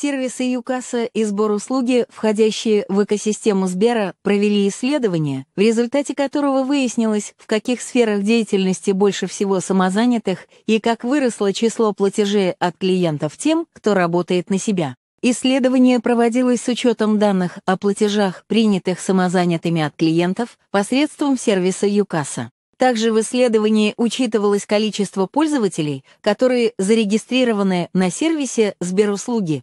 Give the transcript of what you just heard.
сервисы ЮКАСа и сбор услуги, входящие в экосистему Сбера, провели исследование, в результате которого выяснилось, в каких сферах деятельности больше всего самозанятых и как выросло число платежей от клиентов тем, кто работает на себя. Исследование проводилось с учетом данных о платежах, принятых самозанятыми от клиентов посредством сервиса ЮКАСа. Также в исследовании учитывалось количество пользователей, которые зарегистрированы на сервисе Сберуслуги